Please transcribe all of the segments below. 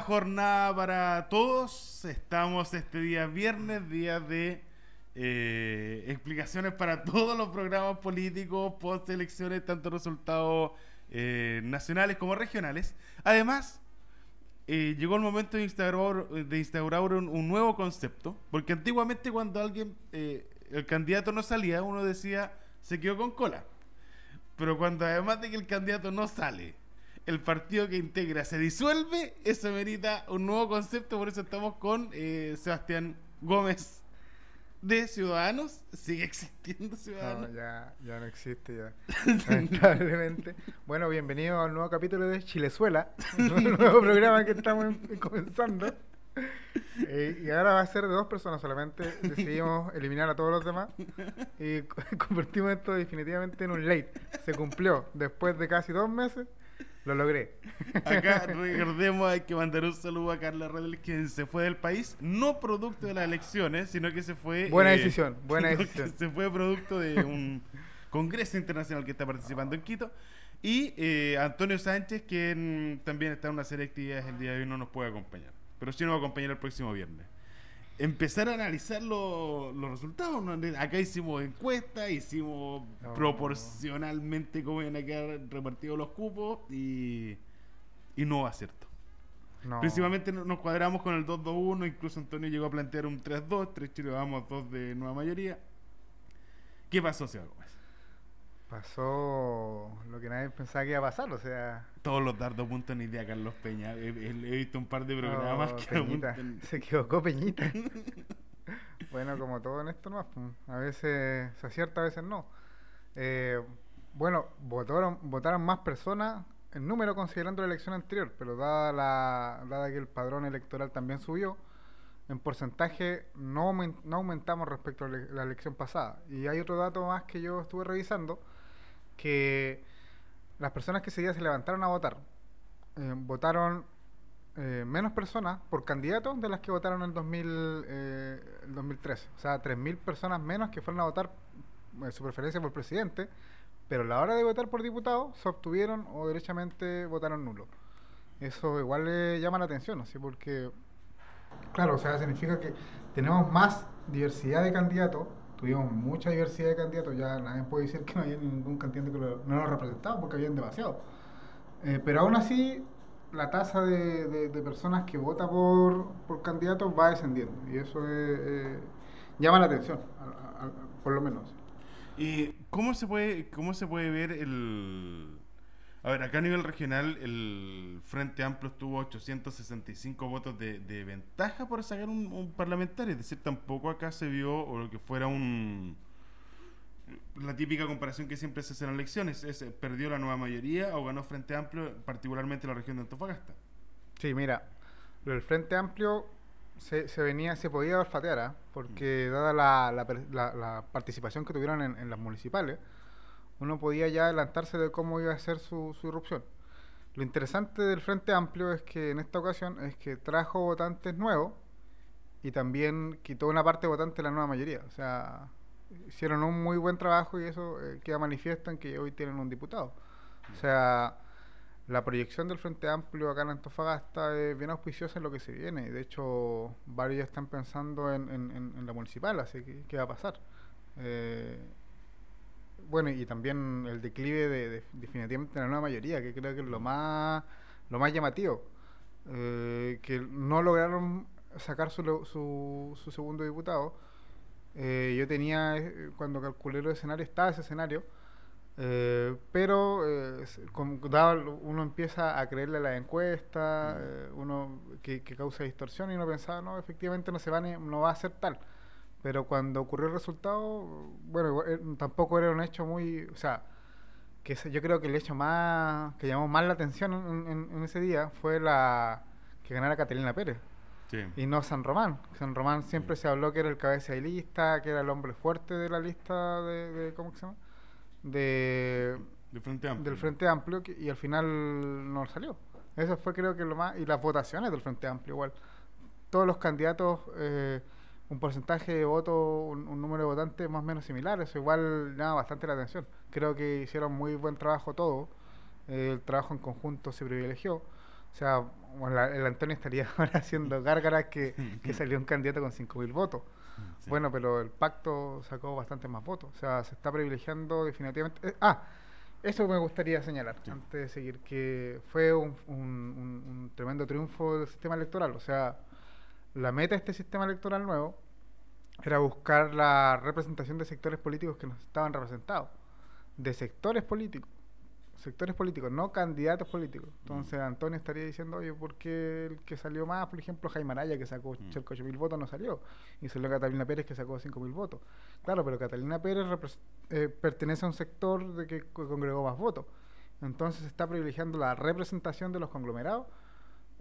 jornada para todos. Estamos este día viernes, día de eh, explicaciones para todos los programas políticos, post elecciones, tanto resultados eh, nacionales como regionales. Además, eh, llegó el momento de instaurar, de instaurar un, un, nuevo concepto, porque antiguamente cuando alguien, el candidato no salía, uno decía, se quedó con cola. Pero cuando además de que el candidato no sale, el partido que integra se disuelve, eso merita un nuevo concepto, por eso estamos con eh, Sebastián Gómez de Ciudadanos. Sigue existiendo Ciudadanos. No, ya, ya no existe, ya. Lamentablemente. Bueno, bienvenido al nuevo capítulo de Chilezuela, Un nuevo programa que estamos em, comenzando. Eh, y ahora va a ser de dos personas solamente. Decidimos eliminar a todos los demás y convertimos esto definitivamente en un late. Se cumplió después de casi dos meses. Lo logré. Acá recordemos, hay que mandar un saludo a Carla Redel quien se fue del país, no producto de las elecciones, sino que se fue... Buena eh, decisión, buena decisión. Se fue producto de un congreso internacional que está participando en Quito. Y eh, Antonio Sánchez, quien también está en una serie de actividades el día de hoy, no nos puede acompañar. Pero sí nos va a acompañar el próximo viernes empezar a analizar los resultados. Acá hicimos encuestas, hicimos oh. proporcionalmente cómo iban a quedar repartidos los cupos y, no va cierto. No. Principalmente nos cuadramos con el 2-2-1, incluso Antonio llegó a plantear un 3-2, 3 Chile vamos, 2 de nueva mayoría. ¿Qué pasó, algo? pasó lo que nadie pensaba que iba a pasar, o sea... Todos los dardos apuntan ni de Carlos Peña. He, visto un par de programas que Se equivocó Peñita. bueno, como todo en esto pues, a veces se acierta, a veces no. Eh, bueno, votaron, votaron más personas en número considerando la elección anterior, pero dada, la, dada que el padrón electoral también subió, en porcentaje no, no aumentamos respecto a la elección pasada. Y hay otro dato más que yo estuve revisando, que las personas que ese día se levantaron a votar, eh, votaron eh, menos personas por candidato de las que votaron en el, 2000, eh, el 2013. O sea, 3.000 personas menos que fueron a votar su preferencia por presidente, pero a la hora de votar por diputado se obtuvieron o derechamente votaron nulo. Eso igual le llama la atención, así porque, claro, o sea, significa que tenemos más diversidad de candidatos tuvimos mucha diversidad de candidatos, ya nadie puede decir que no había ningún candidato que no lo representaba porque habían demasiado. Eh, pero aún así, la tasa de, personas que vota por, candidatos va descendiendo y eso eh, llama la atención, por lo menos. ¿Y cómo se puede, cómo se puede ver el a ver, acá a nivel regional el Frente Amplio tuvo 865 votos de, ventaja por sacar un, parlamentario. Es decir, tampoco acá se vio o lo que fuera un... La típica comparación que siempre se hace en las elecciones es eh, perdió la nueva mayoría o ganó Frente Amplio, particularmente la región de Antofagasta. Sí, mira, lo del Frente Amplio se, se venía, se podía olfatear, ¿ah? porque mm. dada la, participación que tuvieron en las municipales, uno podía ya adelantarse de cómo iba a ser su, su irrupción. Lo interesante del Frente Amplio es que en esta ocasión es que trajo votantes nuevos y también quitó una parte votante de la nueva mayoría. O sea, hicieron un muy buen trabajo y eso eh, queda manifiesto en que hoy tienen un diputado. O sea, la proyección del Frente Amplio acá en Antofagasta es bien auspiciosa en lo que se viene. De hecho, varios ya están pensando en, en, la municipal, así que qué va a pasar. Eh, bueno, y también el declive de, definitivamente de la nueva mayoría, que creo que es lo más, lo más llamativo, eh, que no lograron sacar su, su, segundo diputado. Eh, yo tenía, eh, cuando calculé los escenario estaba ese escenario, pero uno empieza a creerle a la encuesta, mm. uno que, causa distorsión y uno pensaba, no, efectivamente no, se va, no va a ser tal. Pero cuando ocurrió el resultado, bueno, eh, tampoco era un hecho muy, o sea, que yo creo que el hecho más que llamó más la atención en, ese día fue la que ganara Catalina Pérez. Y no San Román. San Román siempre mm. se habló que era el cabeza de lista, que era el hombre fuerte de la lista de, ¿cómo se llama? De, Frente Amplio. del Frente Amplio y al final no salió. Eso fue creo que lo más... Y las votaciones del Frente Amplio igual. Todos los candidatos... Eh, un porcentaje de votos, un, número de votantes más o menos similar. Eso igual llama bastante la atención. Creo que hicieron muy buen trabajo todo. Eh, el trabajo en conjunto se privilegió. O sea, el Antonio estaría ahora haciendo gárgaras que, salió un candidato con 5.000 votos. Bueno, pero el pacto sacó bastante más votos. O sea, se está privilegiando definitivamente. Eh, ah, eso me gustaría señalar antes de seguir, que fue un tremendo triunfo del sistema electoral. O sea, la meta de este sistema electoral nuevo era buscar la representación de sectores políticos que no estaban representados, de sectores políticos, sectores políticos, no candidatos políticos. Mm. Entonces Antonio estaría diciendo, oye, ¿por qué el que salió más, por ejemplo, Jaime Araya, que sacó mm. cerca de 8.000 votos, no salió? Y salió Catalina Pérez, que sacó 5.000 votos. Claro, pero Catalina Pérez eh, pertenece a un sector de que congregó más votos. Entonces se está privilegiando la representación de los conglomerados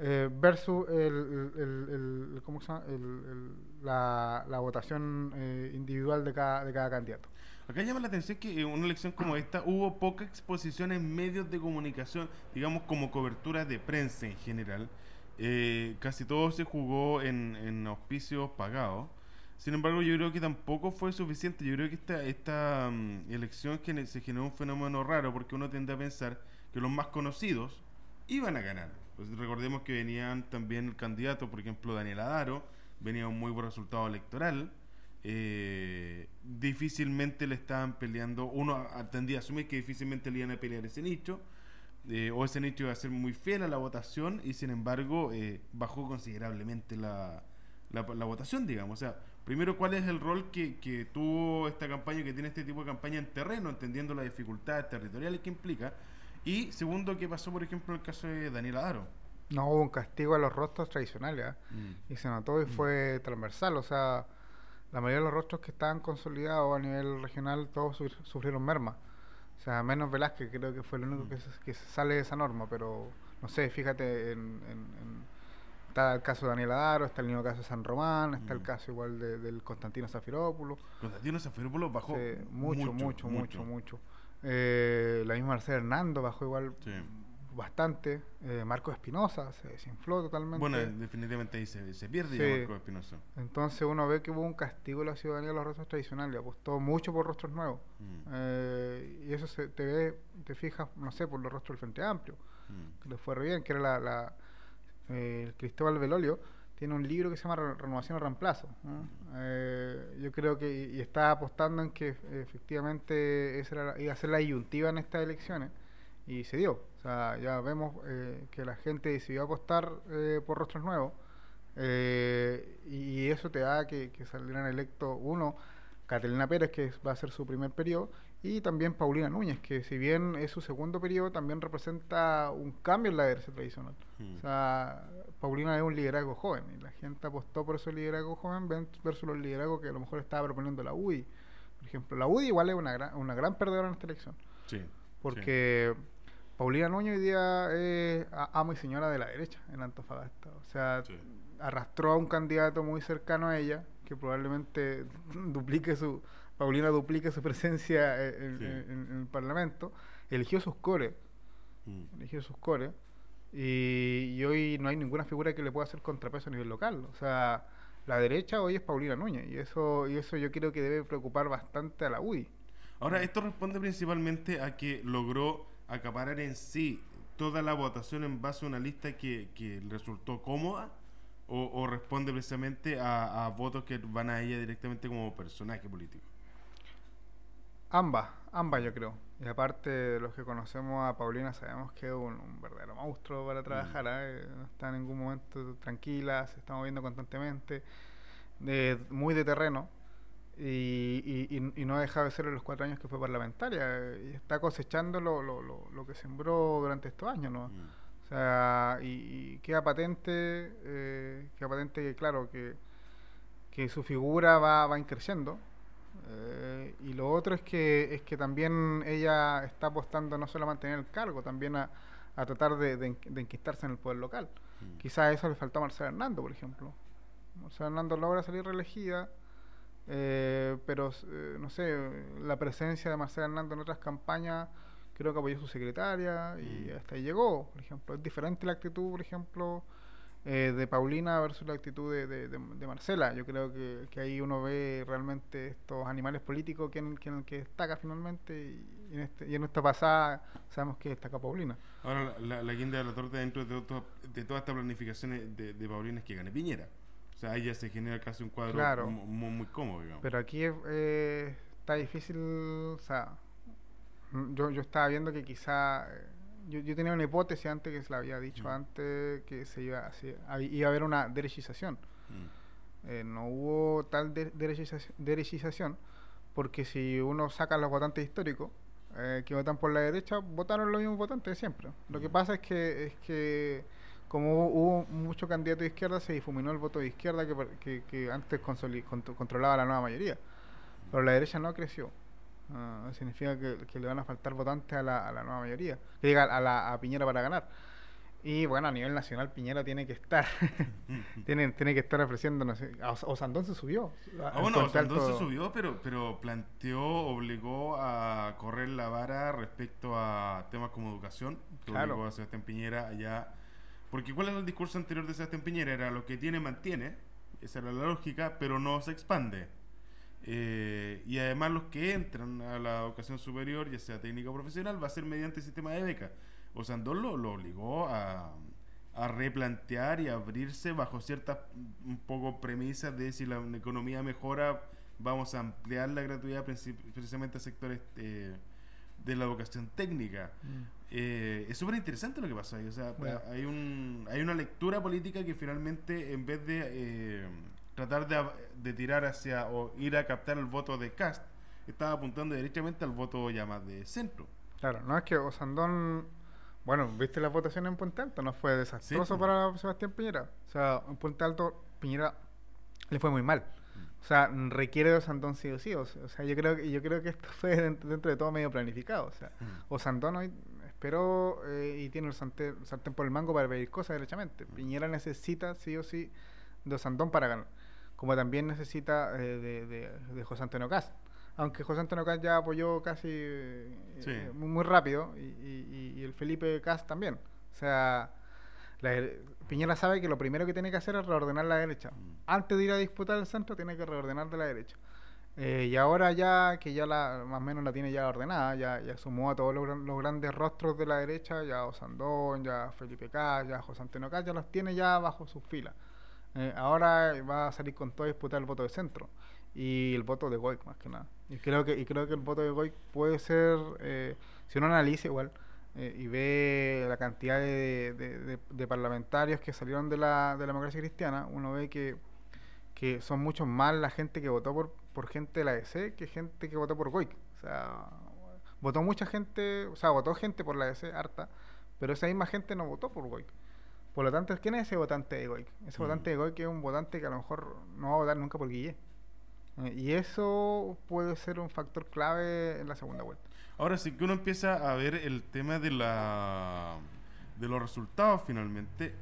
eh, versus el, ¿cómo se llama? La, la, votación eh, individual de cada, de cada candidato. Acá llama la atención que en eh, una elección como esta hubo poca exposición en medios de comunicación, digamos como cobertura de prensa en general. Eh, casi todo se jugó en, en auspicios pagados. Sin embargo, yo creo que tampoco fue suficiente. Yo creo que esta, esta mm, elección se generó un fenómeno raro porque uno tiende a pensar que los más conocidos iban a ganar. Pues recordemos que venían también el candidato, por ejemplo, Daniel Adaro, venía un muy buen resultado electoral. Eh, difícilmente le estaban peleando, uno tendía a asumir que difícilmente le iban a pelear ese nicho, eh, o ese nicho iba a ser muy fiel a la votación y sin embargo eh, bajó considerablemente la, la, votación, digamos. O sea, primero, ¿cuál es el rol que, que tuvo esta campaña, que tiene este tipo de campaña en terreno, entendiendo las dificultades territoriales que implica? Y segundo, ¿qué pasó, por ejemplo, en el caso de Daniel Adaro. No hubo un castigo a los rostros tradicionales, ¿ah? mm. y se notó y mm. fue transversal. O sea, la mayoría de los rostros que estaban consolidados a nivel regional, todos sufrieron merma. O sea, menos Velázquez, creo que fue el único mm. que, sale de esa norma, pero no sé, fíjate en, en, está el caso de Daniel Adaro, está el mismo caso de San Román, está el caso igual del Constantino Zafirópulo. Constantino Zafirópulo bajó mucho, mucho, mucho, mucho. Eh, la misma Marcela Hernando bajó igual bastante. Eh, Marco Espinosa se desinfló totalmente. Bueno, definitivamente ahí se, pierde Marcos Marco Espinosa. Entonces uno ve que hubo un castigo de la ciudadanía de los rostros tradicionales. Apostó mucho por rostros nuevos. Mm. Eh, y eso se, te ve, te fijas, no sé, por los rostros del Frente Amplio. Mm. Que le fue re bien, que era la, la eh, Cristóbal Velolio tiene un libro que se llama Renovación o Reemplazo. Eh, yo creo que y está apostando en que efectivamente iba a ser la ayuntiva en estas elecciones y se dio. O sea, ya vemos eh, que la gente decidió apostar eh, por rostros nuevos y eso te da que, que salieran electo uno, Catalina Pérez, que va a ser su primer periodo, y también Paulina Núñez, que si bien es su segundo periodo, también representa un cambio en la derecha tradicional. Mm. O sea, Paulina es un liderazgo joven y la gente apostó por ese liderazgo joven versus los liderazgos que a lo mejor estaba proponiendo la UDI. Por ejemplo, la UDI igual es una gran, una gran perdedora en esta elección. Sí. Porque Paulina Núñez hoy día es amo y señora de la derecha en Antofagasta. O sea, arrastró a un candidato muy cercano a ella que probablemente duplique su, Paulina duplica su presencia eh, en, el Parlamento, eligió sus cores, mm. sus cores, y, hoy no hay ninguna figura que le pueda hacer contrapeso a nivel local. O sea, la derecha hoy es Paulina Núñez, y eso, y eso yo creo que debe preocupar bastante a la UDI. Ahora, esto responde principalmente a que logró acaparar en sí toda la votación en base a una lista que, resultó cómoda o, responde precisamente a, votos que van a ella directamente como personaje político? Ambas, ambas yo creo. Y aparte, los que conocemos a Paulina sabemos que es un, verdadero monstruo para trabajar. Mm. ¿eh? No está en ningún momento tranquila, se está moviendo constantemente, de, muy de terreno. Y, y, no deja de ser en los cuatro años que fue parlamentaria. Y está cosechando lo, lo, lo, lo que sembró durante estos años. ¿no? Mm. O sea, y, queda patente, eh, queda patente que, claro, que, que su figura va, va increciendo eh, y lo otro es que, es que también ella está apostando no solo a mantener el cargo, también a, a tratar de, de, enquistarse en el poder local. Mm. Quizás eso le faltó a Marcela Hernando, por ejemplo. Marcela Hernando logra salir reelegida, eh, pero eh, no sé, la presencia de Marcela Hernando en otras campañas creo que apoyó a su secretaria y mm. hasta ahí llegó, por ejemplo. Es diferente la actitud, por ejemplo, eh, de Paulina versus la actitud de, de, Marcela. Yo creo que, ahí uno ve realmente estos animales políticos que que, destaca finalmente este, y en, esta pasada sabemos que destaca Paulina. Ahora, la, la guinda de la torta dentro de, de todas estas planificaciones de, de Paulina es que gane Piñera. O sea, ahí ya se genera casi un cuadro muy, cómodo, digamos. Pero aquí eh, está difícil, o sea, yo, yo estaba viendo que quizá... Eh, yo, yo, tenía una hipótesis antes que se la había dicho mm. antes que se iba, a haber una derechización. Mm. Eh, no hubo tal derechización, porque si uno saca los votantes históricos eh, que votan por la derecha, votaron los mismos votantes de siempre. Lo que mm. pasa es que, es que como hubo, muchos candidatos de izquierda, se difuminó el voto de izquierda que antes controlaba la nueva mayoría. Pero la derecha no creció. Ah, significa que, le van a faltar votantes a la, nueva mayoría, que a, la, Piñera para ganar. Y bueno, a nivel nacional Piñera tiene que estar, tiene, tiene que estar O Osandón se subió. Ah, bueno, se subió, pero, pero planteó, obligó a correr la vara respecto a temas como educación, que claro. obligó Sebastián Piñera allá. Porque ¿cuál es el discurso anterior de Sebastián Piñera? Era lo que tiene, mantiene, esa era la lógica, pero no se expande. Eh, y además los que entran a la educación superior, ya sea técnica o profesional, va a ser mediante el sistema de beca. O sea lo, lo obligó a, replantear y abrirse bajo ciertas un poco premisas de si la economía mejora, vamos a ampliar la gratuidad precisamente a sectores eh, de la educación técnica. Mm. Eh, es súper interesante lo que pasa ahí. O sea, hay, hay una lectura política que finalmente, en vez de tratar de, tirar hacia o ir a captar el voto de Cast, estaba apuntando directamente al voto ya más de centro. Claro, no es que Osandón, bueno, viste la votación en Puente Alto, no fue desastroso para Sebastián Piñera. O sea, en Puente Alto Piñera le fue muy mal. O sea, requiere de Osandón sí o sí. O sea, yo creo que, yo creo que esto fue dentro, de todo medio planificado. O sea, mm. Osandón hoy esperó eh, y tiene el sartén, por el mango para pedir cosas derechamente. Mm. Piñera necesita sí o sí de Osandón para ganar como también necesita eh, de, de, José Antonio Cas. Aunque José Antonio Cas ya apoyó casi eh, eh, muy rápido y, el Felipe Cas también. O sea, la, Piñera sabe que lo primero que tiene que hacer es reordenar la derecha. Mm. Antes de ir a disputar el centro, tiene que reordenar de la derecha. y ahora ya, que ya la, más o menos la tiene ya ordenada, ya, sumó a todos los, grandes rostros de la derecha, ya Osandón, ya Felipe Cas ya José Antonio ya los tiene ya bajo sus filas. Eh, ahora va a salir con todo a disputar el voto de centro y el voto de Goic más que nada. Y creo que, y creo que el voto de Goic puede ser, eh, si uno analiza igual eh, y ve la cantidad de, parlamentarios que salieron de la, de la democracia cristiana, uno ve que, son muchos más la gente que votó por, por gente de la DC que gente que votó por Goic. O sea, votó mucha gente, o sea, votó gente por la DC, harta, pero esa misma gente no votó por Goic. Por lo tanto, ¿quién es ese votante de Ese mm. votante de que es un votante que a lo mejor no va a votar nunca por Guille. Eh, y eso puede ser un factor clave en la segunda vuelta. Ahora sí que uno empieza a ver el tema de la de los resultados finalmente.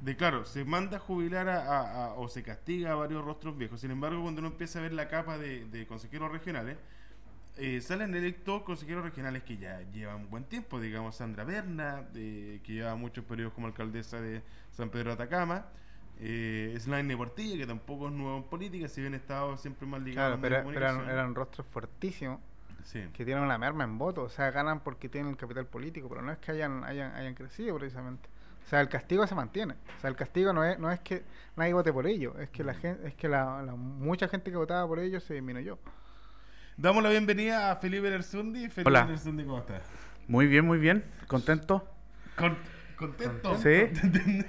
De claro, se manda a jubilar a, o se castiga a varios rostros viejos. Sin embargo, cuando uno empieza a ver la capa de, consejeros regionales, eh, salen electos consejeros regionales que ya llevan un buen tiempo, digamos Sandra Berna, eh, que lleva muchos periodos como alcaldesa de San Pedro de Atacama, eh, Slaine Portilla, que tampoco es nuevo en política, si bien ha estado siempre más ligado claro, pero, eran, rostros fuertísimos. que tienen la merma en voto o sea, ganan porque tienen el capital político, pero no es que hayan, hayan, crecido precisamente. O sea, el castigo se mantiene. O sea, el castigo no es, no es que nadie vote por ellos, es que la mm. gente, es que la, mucha gente que votaba por ellos se disminuyó. Damos la bienvenida a Felipe Nersundi, Felipe Hola. ¿cómo estás? Muy bien, muy bien. Contento. contento. Sí.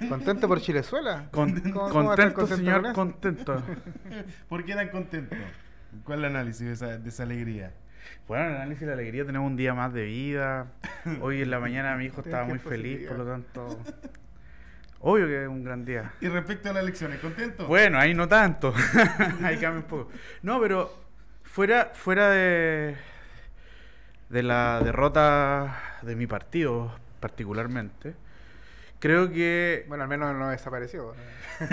contento por Chilezuela. contento, señor, contento. ¿Por qué eran contento? ¿Cuál es el análisis de esa, de alegría? Bueno, el análisis de la alegría, tenemos un día más de vida. Hoy en la mañana mi hijo estaba muy feliz, por lo tanto. Obvio que es un gran día. ¿Y respecto a las elecciones, contento? Bueno, ahí no tanto. ahí cambia un poco. No, pero Fuera, fuera de, de la derrota de mi partido particularmente, creo que... Bueno, al menos no desapareció.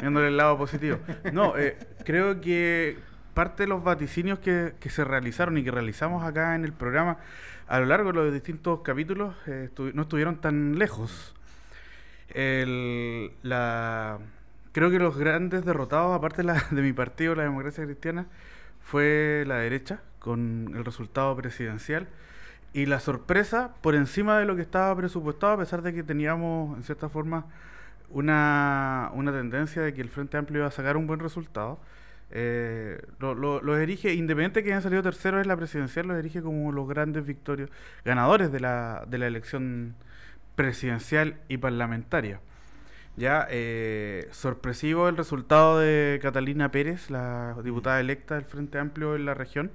Viéndole el lado positivo. No, eh, creo que parte de los vaticinios que, se realizaron y que realizamos acá en el programa a lo largo de los distintos capítulos eh, no estuvieron tan lejos. la, creo que los grandes derrotados, aparte de mi partido, la democracia cristiana, fue la derecha con el resultado presidencial y la sorpresa por encima de lo que estaba presupuestado, a pesar de que teníamos en cierta forma una, tendencia de que el Frente Amplio iba a sacar un buen resultado. Eh, los lo, erige, independiente que hayan salido tercero en la presidencial, los erige como los grandes victorios, ganadores de la, de la elección presidencial y parlamentaria. Ya, eh, sorpresivo el resultado de Catalina Pérez, la diputada electa del Frente Amplio en la región.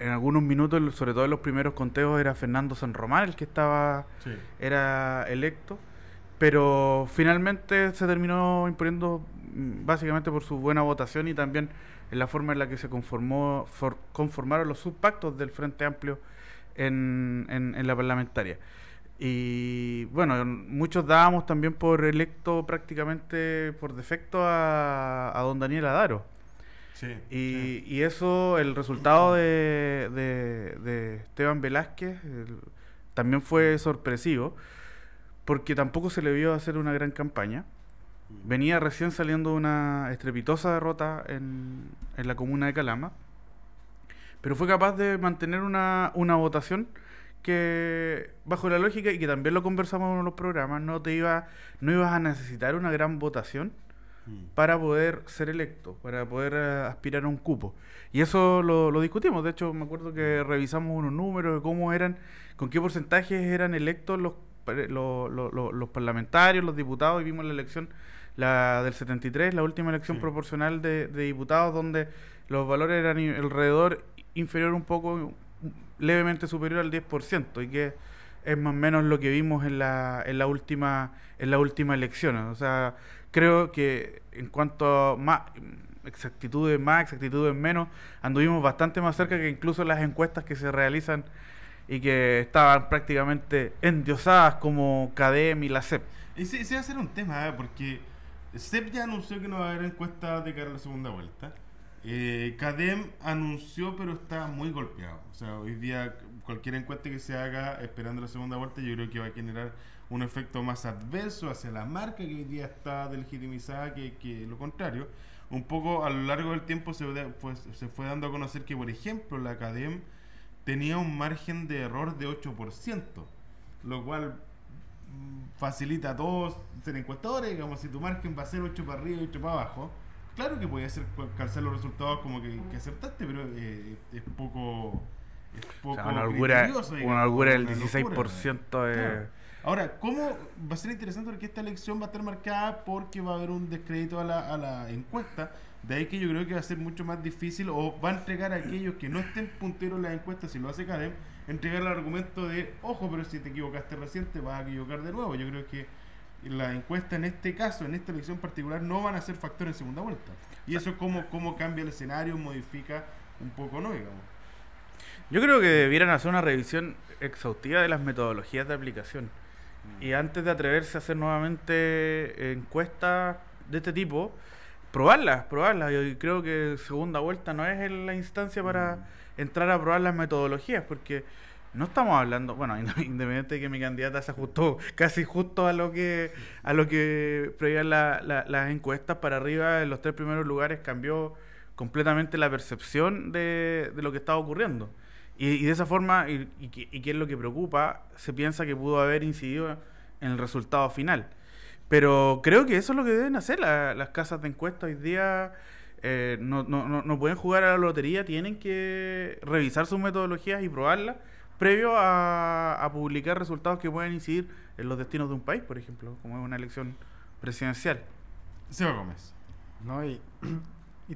en algunos minutos, sobre todo en los primeros conteos, era Fernando San Román el que estaba, era electo. Pero finalmente se terminó imponiendo mm, básicamente por su buena votación y también en la forma en la que se conformó, conformaron los subpactos del Frente Amplio en la parlamentaria. Y bueno, muchos dábamos también por electo prácticamente por defecto a, don Daniel Adaro. y, y, eso, el resultado de, Esteban Velázquez también fue sorpresivo, porque tampoco se le vio hacer una gran campaña. Venía recién saliendo una estrepitosa derrota en, la comuna de Calama, pero fue capaz de mantener una, una votación que bajo la lógica y que también lo conversamos en los programas, no te iba no ibas a necesitar una gran votación mm. para poder ser electo, para poder eh, aspirar a un cupo. Y eso lo, discutimos, de hecho me acuerdo que mm. revisamos unos números de cómo eran, con qué porcentajes eran electos los, los, los, parlamentarios, los diputados, y vimos la elección la del 73, la última elección proporcional de, de, diputados, donde los valores eran alrededor inferior un poco, levemente superior al 10% y que es más o menos lo que vimos en la, en la última en la última elección. O sea, creo que en cuanto a más exactitudes más, exactitudes menos, anduvimos bastante más cerca que incluso las encuestas que se realizan y que estaban prácticamente endiosadas como CADEM y la CEP. Y se va a ser un tema, ¿eh? porque CEP ya anunció que no va a haber encuestas de cara a la segunda vuelta. Eh, Cadem anunció, pero está muy golpeado. O sea, hoy día cualquier encuesta que se haga esperando la segunda vuelta, yo creo que va a generar un efecto más adverso hacia la marca que hoy día está delegitimizada que, que lo contrario. Un poco a lo largo del tiempo pues, se, fue dando a conocer que, por ejemplo, la Cadem tenía un margen de error de 8%, lo cual mm, facilita a todos ser encuestadores, como si tu margen va a ser 8 para arriba y 8 para abajo claro que ser calzar los resultados como que, que acertaste, pero eh, es poco. Es poco o una del 16% de. Ahora, ¿cómo va a ser interesante porque esta elección va a estar marcada porque va a haber un descrédito a la, encuesta? De ahí que yo creo que va a ser mucho más difícil o va a entregar a aquellos que no estén punteros en la encuesta, si lo hace Cadem, entregar el argumento de, ojo, pero si te equivocaste reciente vas a equivocar de nuevo. Yo creo que la encuesta en este caso, en esta elección particular, no van a ser factor en segunda vuelta. Y eso es como cambia el escenario, modifica un poco, ¿no? Digamos. Yo creo que debieran hacer una revisión exhaustiva de las metodologías de aplicación. Mm. Y antes de atreverse a hacer nuevamente eh, encuestas de este tipo, probarlas, probarlas. Y creo que segunda vuelta no es la instancia para mm. entrar a probar las metodologías, porque no estamos hablando, bueno, independientemente de que mi candidata se ajustó casi justo a lo que a lo que prevían las encuestas para arriba en los tres primeros lugares cambió completamente la percepción de, lo que estaba ocurriendo. Y, de esa forma, y, y, que es lo que preocupa, se piensa que pudo haber incidido en el resultado final. Pero creo que eso es lo que deben hacer las casas de encuestas hoy día. Eh, no, no, no, no pueden jugar a la lotería, tienen que revisar sus metodologías y probarlas previo a, publicar resultados que pueden incidir en los destinos de un país, por ejemplo, como es una elección presidencial. Seba Gómez. No, y,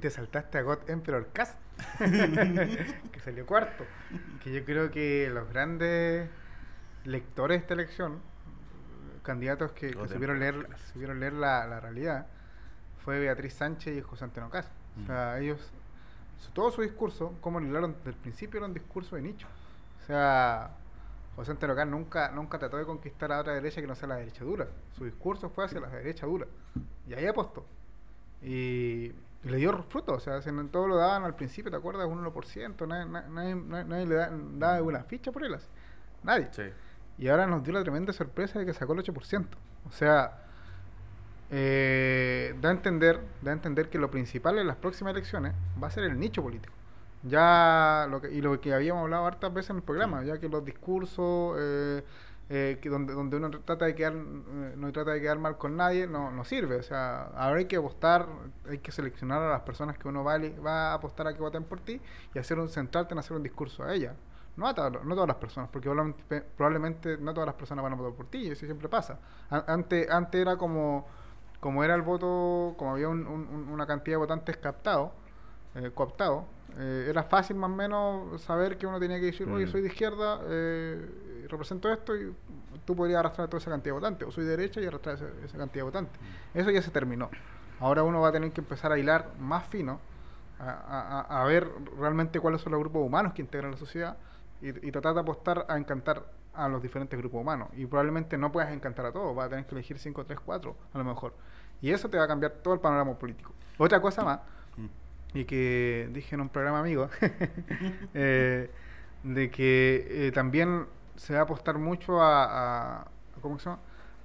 te saltaste a God Emperor Cast, que salió cuarto. Que yo creo que los grandes lectores de esta elección, candidatos que, que supieron leer, supieron leer la, realidad, fue Beatriz Sánchez y José Antonio Cas O sea, mm. ellos, todo su discurso, como anularon desde el principio, era un discurso de nicho. O sea, José Anterocar nunca, nunca trató de conquistar a otra derecha que no sea la derecha dura. Su discurso fue hacia la derecha dura. Y ahí apostó. Y, le dio fruto. O sea, todo lo daban al principio, ¿te acuerdas? Un 1%. Nadie, nadie, nadie, le da, daba una ficha por él. Nadie. Y ahora nos dio la tremenda sorpresa de que sacó el 8%. O sea, eh, da, a entender, da a entender que lo principal en las próximas elecciones va a ser el nicho político. Ya, lo que, y lo que habíamos hablado hartas veces en el programa, ya que los discursos, eh, eh, que donde, donde uno trata de quedar, eh, no trata de quedar mal con nadie, no, no sirve. O sea, ahora hay que apostar, hay que seleccionar a las personas que uno vale, va a apostar a que voten por ti y hacer un, centrarte en hacer un discurso a ella no a no todas las personas, porque probablemente, no todas las personas van a votar por ti, y eso siempre pasa. Antes, antes era como, como era el voto, como había una cantidad de votantes captados, eh, cooptados, eh, era fácil más o menos saber que uno tenía que decir, oye, mm. soy de izquierda, eh, represento esto y tú podrías arrastrar toda esa cantidad de votantes, o soy derecha y arrastrar esa, cantidad de votantes. Mm. Eso ya se terminó. Ahora uno va a tener que empezar a hilar más fino, a, ver realmente cuáles son los grupos humanos que integran la sociedad y, tratar de apostar a encantar a los diferentes grupos humanos. Y probablemente no puedas encantar a todos, vas a tener que elegir 5, 3, 4 a lo mejor. Y eso te va a cambiar todo el panorama político. Otra cosa más y que dije en un programa amigo, eh, de que eh, también se va a apostar mucho a, ¿cómo se llama?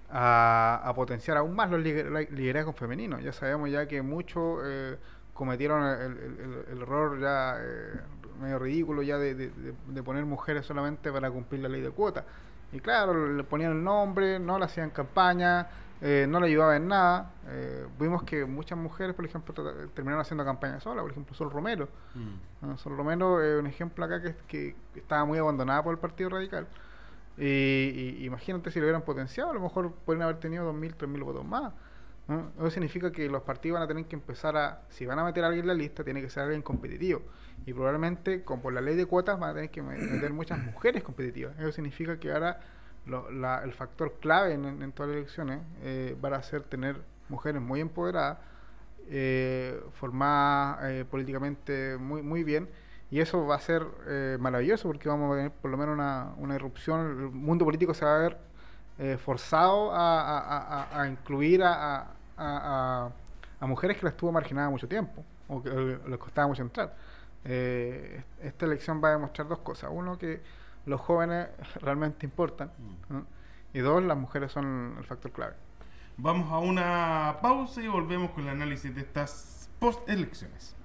A, potenciar aún más los liderazgos femeninos. Ya sabemos ya que muchos eh, cometieron el, error ya medio ridículo ya de, poner mujeres solamente para cumplir la ley de cuota. Y claro, le ponían el nombre, no le hacían campaña, eh, no le ayudaba en nada. Eh, vimos que muchas mujeres, por ejemplo, terminaron haciendo campaña sola, por ejemplo, Sol Romero. Mm. Ah, Sol Romero es un ejemplo acá que, estaba muy abandonada por el Partido Radical. Y, imagínate si lo hubieran potenciado, a lo mejor pueden haber tenido 2.000, 3.000 votos más. Eso significa que los partidos van a tener que empezar a, si van a meter a alguien en la lista, tiene que ser alguien competitivo. Y probablemente, como por la ley de cuotas, van a tener que meter muchas mujeres competitivas. Eso significa que ahora el factor clave en, todas las elecciones va a ser tener mujeres muy empoderadas, eh, formadas eh, políticamente muy, muy bien. Y eso va a ser eh, maravilloso porque vamos a tener por lo menos una, irrupción. El mundo político se va a ver forzado a, incluir a, mujeres que las estuvo marginada mucho tiempo o que les costaba mucho entrar. esta elección va a demostrar dos cosas. Uno, que los jóvenes realmente importan. Mm. Y dos, las mujeres son el factor clave. Vamos a una pausa y volvemos con el análisis de estas post elecciones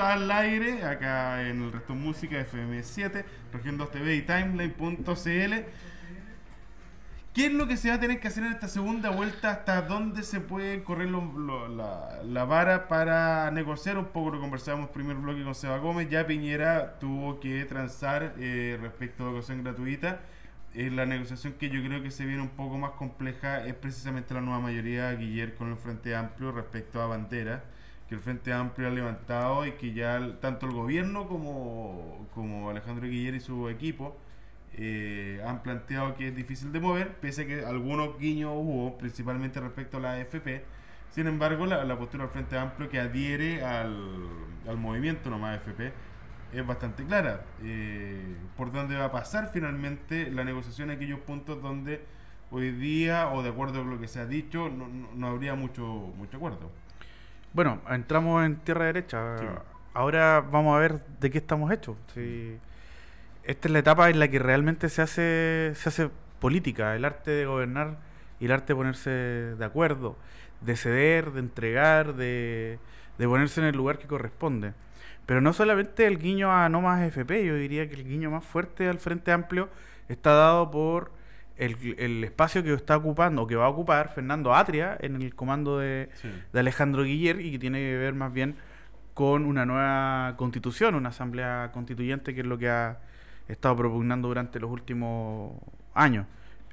al aire, acá en el resto música, FM7, Región 2 TV y Timeline.cl. ¿Qué es lo que se va a tener que hacer en esta segunda vuelta? ¿Hasta dónde se puede correr la, la, vara para negociar? Un poco lo conversábamos primer bloque con Seba Gómez. Ya Piñera tuvo que transar eh, respecto a educación gratuita. Eh, la negociación que yo creo que se viene un poco más compleja es precisamente la nueva mayoría Guillermo con el Frente Amplio respecto a Bandera que el Frente Amplio ha levantado y que ya tanto el gobierno como, Alejandro Guillermo y su equipo eh, han planteado que es difícil de mover, pese a que algunos guiños hubo, principalmente respecto a la AFP. Sin embargo, la, postura del Frente Amplio que adhiere al, al movimiento nomás AFP es bastante clara. Eh, por dónde va a pasar finalmente la negociación en aquellos puntos donde hoy día, o de acuerdo con lo que se ha dicho, no, no habría mucho, mucho acuerdo. Bueno, entramos en tierra derecha. Ahora vamos a ver de qué estamos hechos. esta es la etapa en la que realmente se hace, se hace política, el arte de gobernar y el arte de ponerse de acuerdo, de ceder, de entregar, de, de ponerse en el lugar que corresponde. Pero no solamente el guiño a no más FP, yo diría que el guiño más fuerte al Frente Amplio está dado por el, espacio que está ocupando o que va a ocupar Fernando Atria en el comando de, Alejandro Guiller y que tiene que ver más bien con una nueva constitución, una asamblea constituyente, que es lo que ha estado propugnando durante los últimos años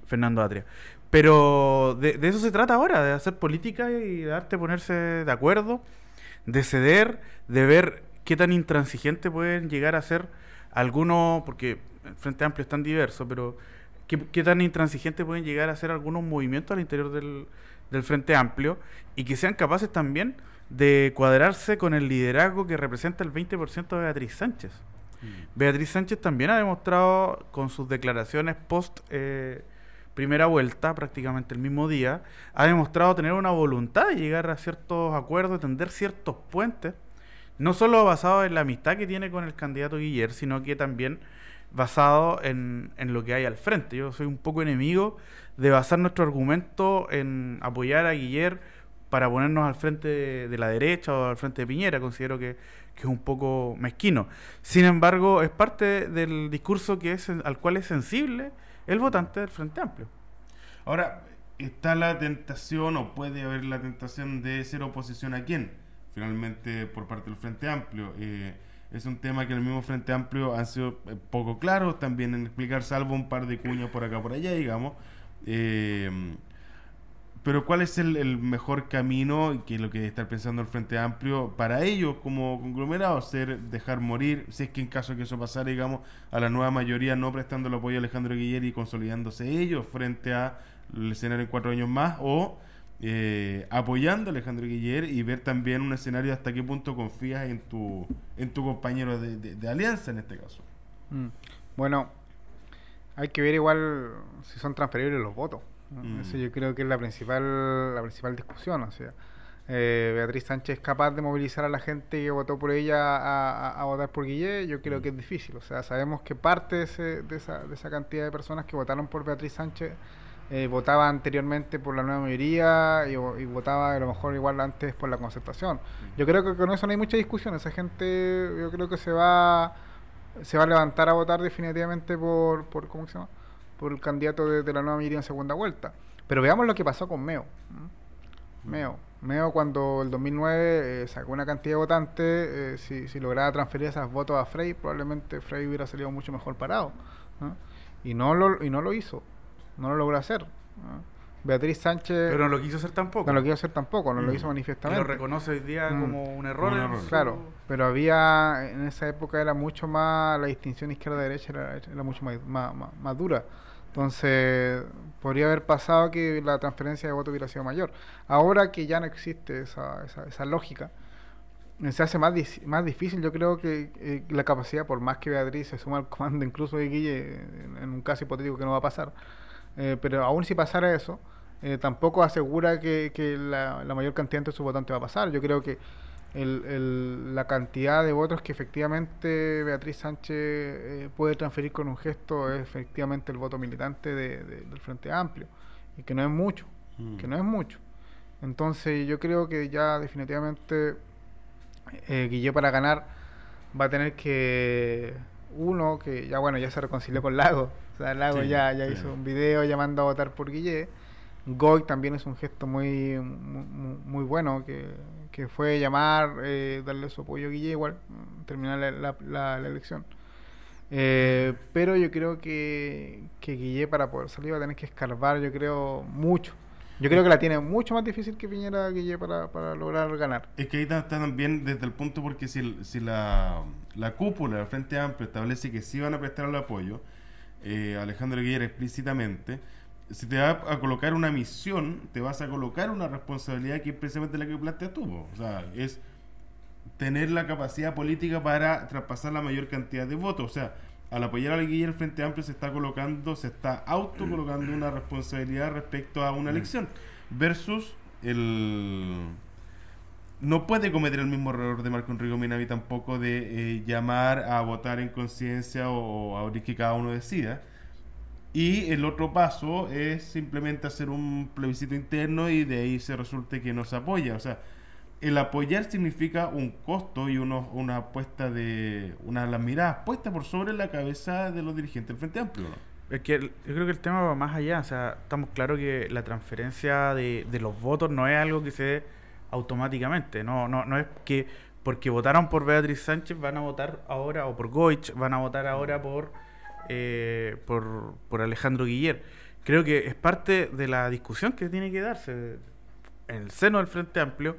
Fernando Atria. Pero de, eso se trata ahora, de hacer política y de darte ponerse de acuerdo, de ceder, de ver qué tan intransigente pueden llegar a ser algunos, porque el Frente Amplio es tan diverso, pero qué, tan intransigentes pueden llegar a hacer algunos movimientos al interior del, Frente Amplio y que sean capaces también de cuadrarse con el liderazgo que representa el 20% de Beatriz Sánchez. Mm. Beatriz Sánchez también ha demostrado con sus declaraciones post eh, primera vuelta, prácticamente el mismo día, ha demostrado tener una voluntad de llegar a ciertos acuerdos, tender ciertos puentes, no solo basado en la amistad que tiene con el candidato Guillermo, sino que también basado en, en, lo que hay al frente. Yo soy un poco enemigo de basar nuestro argumento en apoyar a Guiller para ponernos al frente de, la derecha o al frente de Piñera. Considero que, es un poco mezquino. Sin embargo, es parte del discurso que es al cual es sensible el votante del Frente Amplio. Ahora, está la tentación o puede haber la tentación de ser oposición a quién, finalmente por parte del Frente Amplio. Eh, es un tema que el mismo Frente Amplio ha sido eh, poco claro también en explicar, salvo un par de cuñas por acá por allá, digamos. Eh, pero ¿cuál es el, mejor camino que lo que está pensando el Frente Amplio para ellos como conglomerado? Ser, dejar morir, si es que en caso de que eso pasara, digamos, a la nueva mayoría no prestando el apoyo a Alejandro Guillermo y consolidándose ellos frente a el escenario en cuatro años más, o eh, apoyando a Alejandro Guiller y ver también un escenario hasta qué punto confías en tu, en tu compañero de, alianza en este caso. Mm. Bueno, hay que ver igual si son transferibles los votos. Mm. Eso yo creo que es la principal, la principal discusión. O sea, eh, Beatriz Sánchez es capaz de movilizar a la gente que votó por ella a, votar por guiller yo creo mm. que es difícil. O sea, sabemos que parte de, esa, de esa cantidad de personas que votaron por Beatriz Sánchez eh, votaba anteriormente por la nueva mayoría y, votaba a lo mejor igual antes por la concertación. Yo creo que con eso no hay mucha discusión, esa gente yo creo que se va se va a levantar a votar definitivamente por, por ¿cómo se llama? por el candidato de, la nueva mayoría en segunda vuelta. Pero veamos lo que pasó con Meo. Meo. Meo cuando el 2009 eh, sacó una cantidad de votantes, eh, si, si, lograba transferir esas votos a Frey, probablemente Frey hubiera salido mucho mejor parado. Y, no y no lo hizo no lo logró hacer. Beatriz Sánchez. Pero no lo quiso hacer tampoco. No lo quiso hacer tampoco, no lo mm. hizo manifiestamente. lo reconoce hoy día mm. como un error. Claro, pero había, en esa época era mucho más, la distinción izquierda-derecha era, mucho más, más, dura. Entonces, podría haber pasado que la transferencia de voto hubiera sido mayor. Ahora que ya no existe esa, esa, lógica, se hace más, más difícil. Yo creo que eh, la capacidad, por más que Beatriz se suma al comando, incluso de Guille, en un caso hipotético que no va a pasar, eh, pero aún si pasara eso, eh, tampoco asegura que, la, mayor cantidad de sus votantes va a pasar. Yo creo que la cantidad de votos que efectivamente Beatriz Sánchez eh, puede transferir con un gesto es efectivamente el voto militante del Frente Amplio, y que no es mucho, mm. que no es mucho. Entonces yo creo que ya definitivamente eh, Guille para ganar va a tener que que ya bueno, ya se reconcilió con Lago. O sea, Lago ya, hizo un video llamando a votar por Guille. Goy también es un gesto muy, muy, bueno, que, fue llamar, eh, darle su apoyo a Guille, igual, mm, terminar la, elección. Eh, pero yo creo que, que Guille para poder salir va a tener que escarbar, yo creo, mucho, yo creo que la tiene mucho más difícil que Piñera Guille para, para lograr ganar. Es que ahí está, también desde el punto porque si, si la, cúpula del Frente Amplio establece que sí van a prestar el apoyo, eh, Alejandro Aguirre explícitamente, si te va a colocar una misión, te vas a colocar una responsabilidad que es precisamente la que planteas tuvo. O sea, es tener la capacidad política para traspasar la mayor cantidad de votos. O sea, al apoyar a la el Frente Amplio se está colocando, se está autocolocando una responsabilidad respecto a una mm. elección versus el no puede cometer el mismo error de Marco Enrico Minavi tampoco de eh, llamar a votar en conciencia o a que cada uno decida. Y el otro paso es simplemente hacer un plebiscito interno y de ahí se resulte que no se apoya. O sea, el apoyar significa un costo y una apuesta de. una de las miradas puestas por sobre la cabeza de los dirigentes del Frente Amplio. Es que yo creo que el tema va más allá. O sea, estamos claros que la transferencia de, los votos no es algo que se dé automáticamente. No, no, no es que porque votaron por Beatriz Sánchez van a votar ahora, o por Goich, van a votar ahora por, eh, por, Alejandro Guillier. Creo que es parte de la discusión que tiene que darse en el seno del Frente Amplio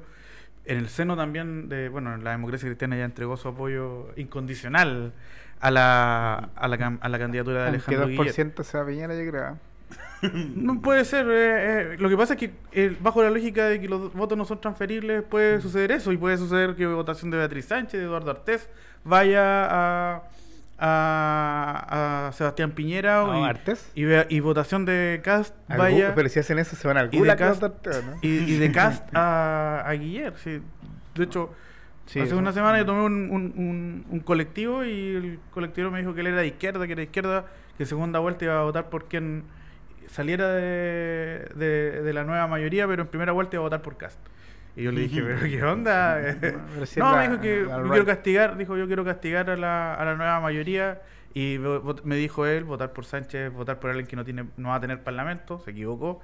en el seno también de, bueno, la democracia cristiana ya entregó su apoyo incondicional a la, a la, a la candidatura de Alejandro Aunque 2% se yo creo. No puede ser. Eh, eh, lo que pasa es que eh, bajo la lógica de que los votos no son transferibles puede mm. suceder eso y puede suceder que votación de Beatriz Sánchez, de Eduardo Artés, vaya a a, Sebastián Piñera y, Artes. Y, votación de Cast vaya pero si eso se van al y de Cast, y, de Cast a, a sí. de hecho hace una semana yo mm. tomé un, colectivo y el colectivo me dijo que él era de izquierda que era izquierda que segunda vuelta iba a votar por quien saliera de, de la nueva mayoría pero en primera vuelta iba a votar por Cast y yo le dije, pero ¿qué onda? no, me dijo que yo quiero castigar, dijo yo quiero castigar a la, a la nueva mayoría. Y me dijo él, votar por Sánchez, votar por alguien que no tiene no va a tener parlamento, se equivocó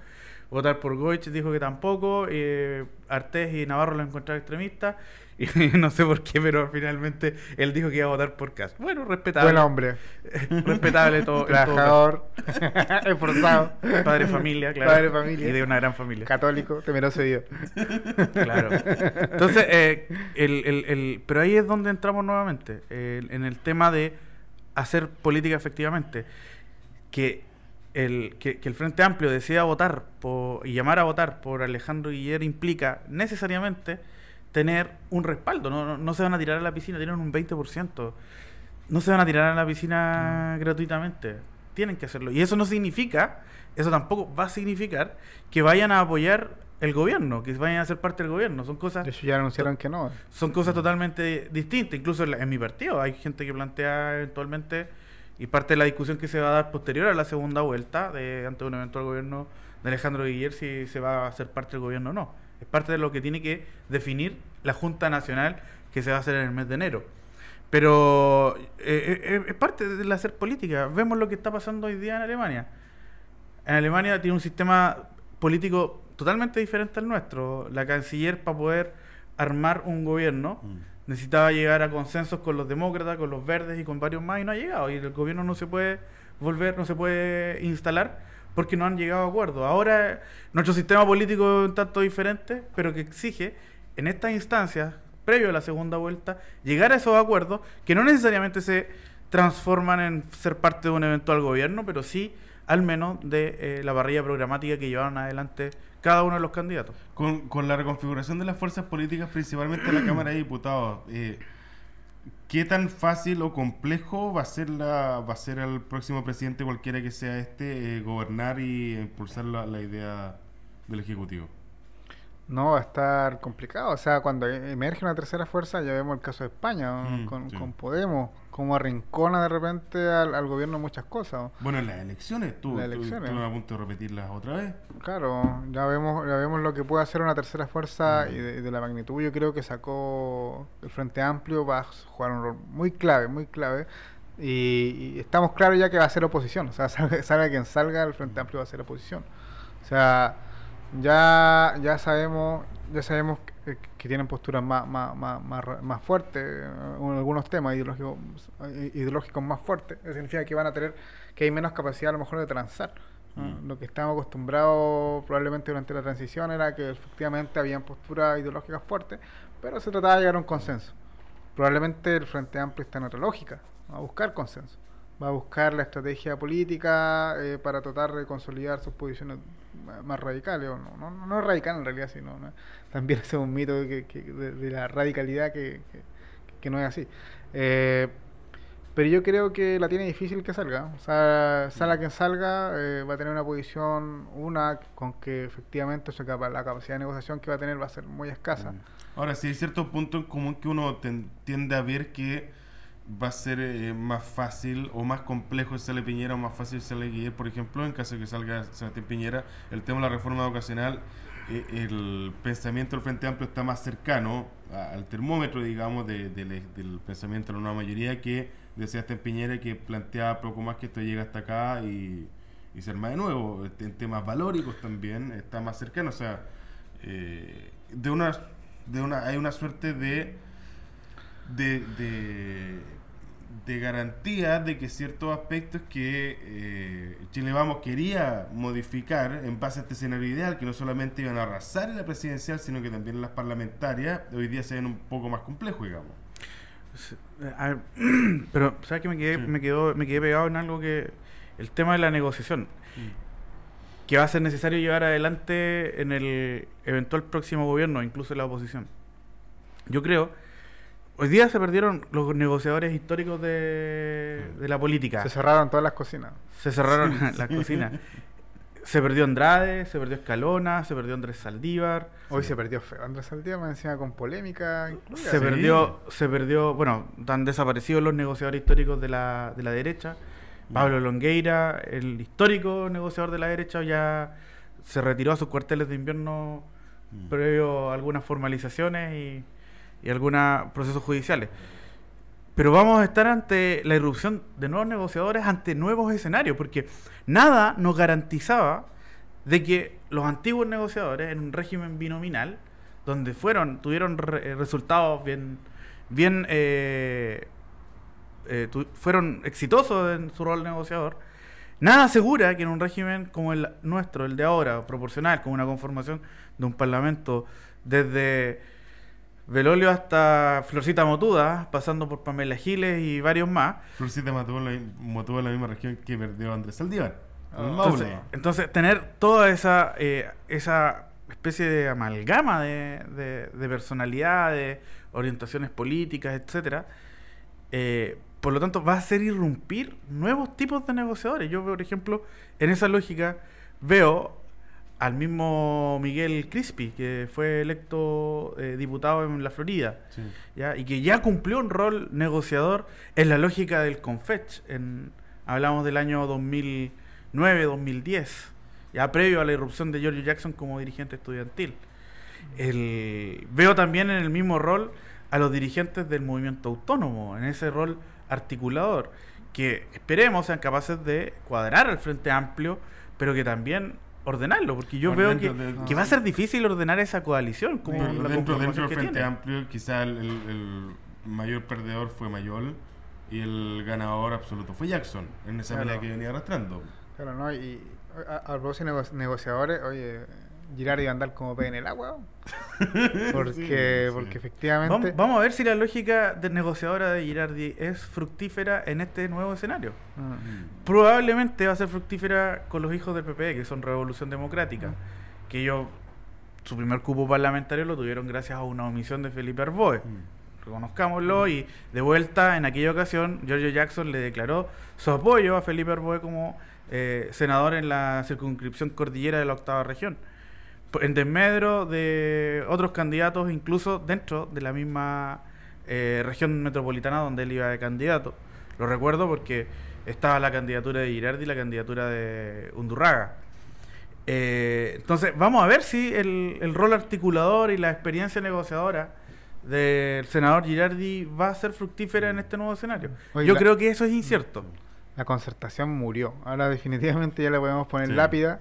votar por Goich dijo que tampoco, eh, Artés y Navarro lo encontrado extremista, y no sé por qué, pero finalmente él dijo que iba a votar por Cas. Bueno, respetable. Buen hombre. respetable todo. Trabajador, esforzado. Padre de familia, claro. Padre familia. Y de una gran familia. Católico, temeroso Dios. claro. Entonces, eh, el, el, el, pero ahí es donde entramos nuevamente, eh, en el tema de hacer política efectivamente. Que el, que, el Frente Amplio decida votar por, y llamar a votar por Alejandro Guillermo implica necesariamente tener un respaldo. No, no, se van a tirar a la piscina, tienen un 20%. No se van a tirar a la piscina mm. gratuitamente. Tienen que hacerlo. Y eso no significa, eso tampoco va a significar que vayan a apoyar el gobierno, que vayan a ser parte del gobierno. Son cosas. De ya anunciaron que no. Son cosas mm. totalmente distintas. Incluso en mi partido hay gente que plantea eventualmente y parte de la discusión que se va a dar posterior a la segunda vuelta ante un eventual gobierno de Alejandro Guiller si se va a hacer parte del gobierno o no. Es parte de lo que tiene que definir la Junta Nacional que se va a hacer en el mes de enero. Pero eh, eh, eh, es parte del hacer política. Vemos lo que está pasando hoy día en Alemania. En Alemania tiene un sistema político totalmente diferente al nuestro. La canciller para poder armar un gobierno. Mm necesitaba llegar a consensos con los demócratas, con los verdes y con varios más y no ha llegado. Y el gobierno no se puede volver, no se puede instalar porque no han llegado a acuerdo. Ahora nuestro sistema político es un tanto diferente, pero que exige en estas instancias, previo a la segunda vuelta, llegar a esos acuerdos que no necesariamente se transforman en ser parte de un eventual gobierno, pero sí al menos de eh, la parrilla programática que llevaron adelante cada uno de los candidatos. Con, con la reconfiguración de las fuerzas políticas, principalmente la Cámara de Diputados, eh, ¿qué tan fácil o complejo va a ser la va a ser al próximo presidente, cualquiera que sea este, eh, gobernar y impulsar la, idea del Ejecutivo? No, va a estar complicado. O sea, cuando emerge una tercera fuerza, ya vemos el caso de España mm, con, con Podemos como arrincona de repente al, gobierno muchas cosas. Bueno, en las elecciones tú, las elecciones. a punto de repetirlas otra vez. Claro, ya vemos, ya vemos lo que puede hacer una tercera fuerza y, de, la magnitud. Yo creo que sacó el Frente Amplio va a jugar un rol muy clave, muy clave. Y, estamos claros ya que va a ser oposición. O sea, salga, quien salga, el Frente Amplio va a ser oposición. O sea, ya, ya sabemos, ya sabemos eh, que tienen posturas más, más, fuertes eh, en algunos temas ideológicos, eh, ideológicos más fuertes. Eso significa que van a tener, que hay menos capacidad a lo mejor de transar. Mm. Lo que estábamos acostumbrados probablemente durante la transición era que efectivamente habían posturas ideológicas fuertes, pero se trataba de llegar a un consenso. Probablemente el Frente Amplio está en otra lógica, a buscar consenso va a buscar la estrategia política eh, para tratar de consolidar sus posiciones más radicales, o no, no, no radical en realidad, sino también es un mito de, la radicalidad que, no es así. Eh, pero yo creo que la tiene difícil que salga. O sea, salga quien salga, eh, va a tener una posición, una, con que efectivamente la capacidad de negociación que va a tener va a ser muy escasa. Ahora, sí hay cierto punto en común que uno tiende a ver que va a ser eh, más fácil o más complejo si sale Piñera o más fácil sale Guillermo, por ejemplo, en caso de que salga Sebastián Piñera, el tema de la reforma educacional, eh, el pensamiento del Frente Amplio está más cercano al termómetro, digamos, del pensamiento de la nueva mayoría que de Sebastián Piñera, que planteaba poco más que esto llega hasta acá y, ser se arma de nuevo. Este, en temas valóricos también está más cercano, o sea, eh, de una, de una, hay una suerte de de, de, garantía de que ciertos aspectos que eh, Chile Vamos quería modificar en base a este escenario ideal, que no solamente iban a arrasar en la presidencial, sino que también en las parlamentarias, hoy día se ven un poco más complejos, digamos. Eh, pero, ¿sabes que me quedé, me, me quedé pegado en algo que. El tema de la negociación. Mm. Que va a ser necesario llevar adelante en el eventual próximo gobierno, incluso en la oposición. Yo creo Hoy día se perdieron los negociadores históricos de, la política. Se cerraron todas las cocinas. Se cerraron las cocinas. Se perdió Andrade, se perdió Escalona, se perdió Andrés Saldívar. Hoy se perdió Andrés Saldívar, encima con polémica. Se perdió, se perdió, bueno, han desaparecido los negociadores históricos de la, de la derecha. Pablo Longueira, el histórico negociador de la derecha, ya se retiró a sus cuarteles de invierno mm. previo a algunas formalizaciones y y algunos procesos judiciales. Pero vamos a estar ante la irrupción de nuevos negociadores, ante nuevos escenarios, porque nada nos garantizaba de que los antiguos negociadores en un régimen binominal, donde fueron, tuvieron eh, resultados bien, bien eh, eh, fueron exitosos en su rol negociador, nada asegura que en un régimen como el nuestro, el de ahora, proporcional, con una conformación de un parlamento desde Velolio hasta Florcita Motuda, pasando por Pamela Giles y varios más. Florcita Motuda en la misma región que perdió Andrés Saldívar. Ah. Entonces, tener toda esa, eh, esa especie de amalgama de, de, personalidades, orientaciones políticas, etcétera, eh, por lo tanto, va a hacer irrumpir nuevos tipos de negociadores. Yo, por ejemplo, en esa lógica veo al mismo Miguel Crispi, que fue electo eh, diputado en la Florida, y que ya cumplió un rol negociador en la lógica del CONFECH. En, hablamos del año 2009, 2010, ya previo a la irrupción de George Jackson como dirigente estudiantil. veo también en el mismo rol a los dirigentes del movimiento autónomo, en ese rol articulador, que esperemos sean capaces de cuadrar al Frente Amplio, pero que también ordenarlo, porque yo veo que, que, va a ser difícil ordenar esa coalición. Como dentro, del Frente Amplio, quizá el, mayor perdedor fue Mayol y el ganador absoluto fue Jackson, en esa medida que venía arrastrando. Claro, no, y a los negociadores, oye, Girardi va a andar como pe en el agua. Porque, porque efectivamente. Vamos, a ver si la lógica de negociadora de Girardi es fructífera en este nuevo escenario. Mm. Probablemente va a ser fructífera con los hijos del PP... que son Revolución Democrática. Mm. Que ellos, su primer cupo parlamentario lo tuvieron gracias a una omisión de Felipe Arboe. Mm. reconozcámoslo, y de vuelta en aquella ocasión Giorgio Jackson le declaró su apoyo a Felipe Arboe como eh, senador en la circunscripción cordillera de la octava región en desmedro de otros candidatos, incluso dentro de la misma eh, región metropolitana donde él iba de candidato. Lo recuerdo porque estaba la candidatura de Girardi y la candidatura de Undurraga. Eh, entonces, vamos a ver si el, rol articulador y la experiencia negociadora del senador Girardi va a ser fructífera en este nuevo escenario. Yo creo que eso es incierto. Mm la concertación murió. Ahora definitivamente ya le podemos poner lápida.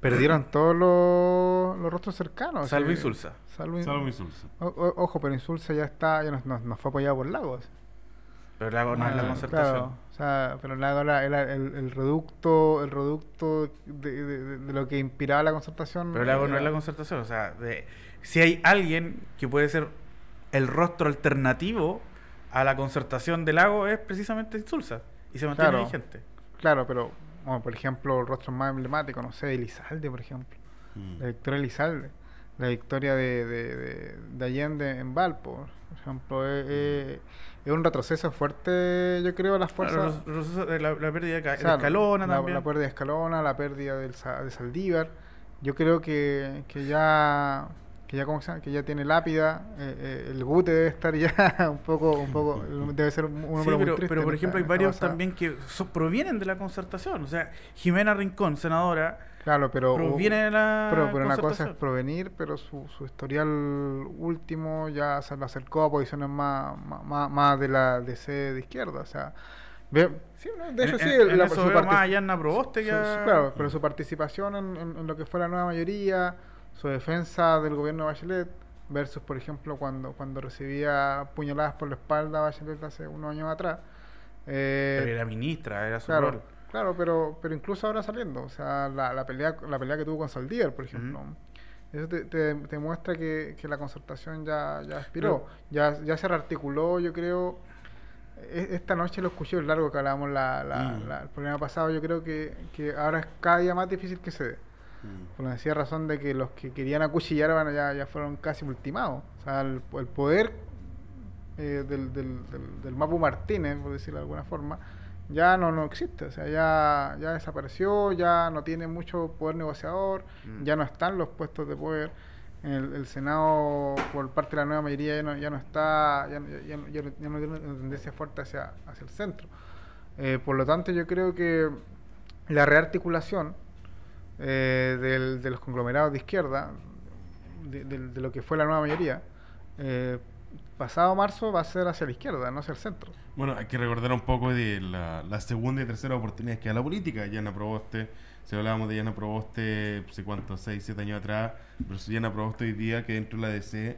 Perdieron todos los, los rostros cercanos. Salvo Insulsa. Salvo, Insulsa. ojo, pero Insulsa ya está, ya nos, nos, fue apoyado por Lagos. Pero Lagos no, es la ah, concertación. o sea, pero Lagos era, el, reducto, el reducto de, lo que inspiraba la concertación. Pero Lagos no es la concertación. O sea, de, si hay alguien que puede ser el rostro alternativo a la concertación de Lago es precisamente Insulsa y se mantiene vigente. Claro, pero, por ejemplo, el rostro más emblemático, no sé, de Elizalde, por ejemplo. Mm. La victoria de La victoria de, Allende en Valpo, por ejemplo. Eh, mm. eh, es, un retroceso fuerte, yo creo, a las fuerzas. La, la, pérdida de, Escalona la, también. La pérdida de Escalona, la pérdida de Saldívar. Yo creo que, que ya que ya, que ya tiene lápida, eh, eh, el gute debe estar ya un poco, un poco, debe ser un hombre sí, pero, muy pero por ejemplo hay varios también que provienen de la concertación, o sea, Jimena Rincón, senadora, Claro, pero, proviene de la pero, pero una cosa es provenir, pero su, historial último ya se lo acercó a posiciones más, más, de la DC de, de izquierda, o sea, Sí, de hecho, sí. la, su más allá en la claro, pero su participación en, lo que fue la nueva mayoría, su defensa del gobierno de Bachelet versus, por ejemplo, cuando, cuando recibía puñaladas por la espalda Bachelet hace unos años atrás. Eh, pero era ministra, era su claro, Claro, pero, pero incluso ahora saliendo, o sea, la, la pelea, la pelea que tuvo con Saldívar, por ejemplo. Eso te, muestra que, la concertación ya, ya expiró, ya, ya se rearticuló, yo creo. E, esta noche lo escuché el largo que hablábamos la, mm. el problema pasado. Yo creo que, ahora es cada día más difícil que se dé. Mm. Por la decía razón de que los que querían acuchillar bueno, ya, ya fueron casi ultimados. O sea, el, poder eh, del, del, Mapu Martínez, por decirlo de alguna forma, ya no, no existe. O sea, ya, ya desapareció, ya no tiene mucho poder negociador, mm. ya no están los puestos de poder. El, el, Senado, por parte de la nueva mayoría, ya no, está, ya, ya, no tiene una tendencia fuerte hacia, hacia el centro. Eh, por lo tanto, yo creo que la rearticulación eh, de los conglomerados de izquierda, de, lo que fue la nueva mayoría, eh, pasado marzo va a ser hacia la izquierda, no hacia el centro. Bueno, hay que recordar un poco de la, segunda y tercera oportunidad que da la política. Yana Proboste, si hablábamos de Yana Proboste, no sé cuánto, seis siete años atrás, pero si Yana Proboste hoy día que dentro de la DC